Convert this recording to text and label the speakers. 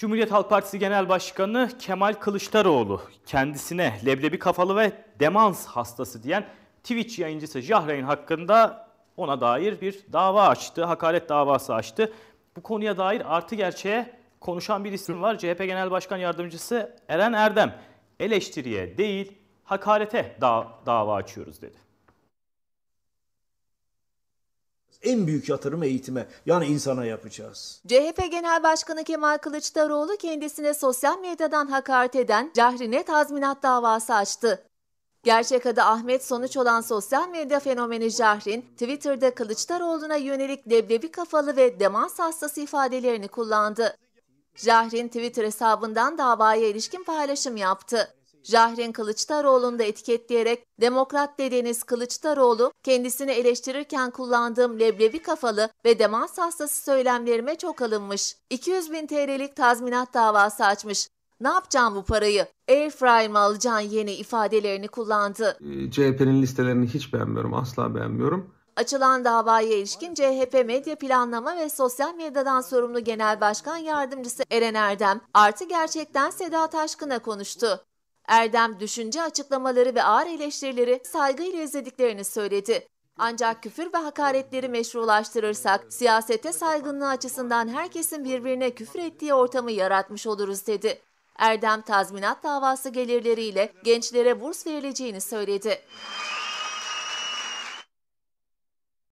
Speaker 1: Cumhuriyet Halk Partisi Genel Başkanı Kemal Kılıçdaroğlu kendisine leblebi kafalı ve demans hastası diyen Twitch yayıncısı Jahreyn hakkında ona dair bir dava açtı. Hakaret davası açtı. Bu konuya dair artı gerçeğe konuşan bir isim var. CHP Genel Başkan Yardımcısı Eren Erdem eleştiriye değil
Speaker 2: hakarete da- dava açıyoruz dedi. En büyük yatırım eğitime yani insana yapacağız.
Speaker 3: CHP Genel Başkanı Kemal Kılıçdaroğlu kendisine sosyal medyadan hakaret eden Cahrine tazminat davası açtı. Gerçek adı Ahmet sonuç olan sosyal medya fenomeni Jahrin, Twitter'da Kılıçdaroğlu'na yönelik leblebi kafalı ve demans hastası ifadelerini kullandı. Jahrin Twitter hesabından davaya ilişkin paylaşım yaptı. Jahren Kılıçdaroğlu'nu da etiketleyerek Demokrat dediğiniz Kılıçdaroğlu kendisini eleştirirken kullandığım leblebi kafalı ve demans hastası söylemlerime çok alınmış. 200 bin TL'lik tazminat davası açmış. Ne yapacağım bu parayı? Airfryer mı alacaksın yeni ifadelerini kullandı.
Speaker 4: Ee, CHP'nin listelerini hiç beğenmiyorum. Asla beğenmiyorum.
Speaker 3: Açılan davaya ilişkin CHP Medya Planlama ve Sosyal Medyadan sorumlu Genel Başkan Yardımcısı Eren Erdem artı gerçekten Seda Taşkın'a konuştu. Erdem düşünce açıklamaları ve ağır eleştirileri saygıyla izlediklerini söyledi. Ancak küfür ve hakaretleri meşrulaştırırsak siyasete saygınlığı açısından herkesin birbirine küfür ettiği ortamı yaratmış oluruz dedi. Erdem tazminat davası gelirleriyle gençlere burs verileceğini söyledi.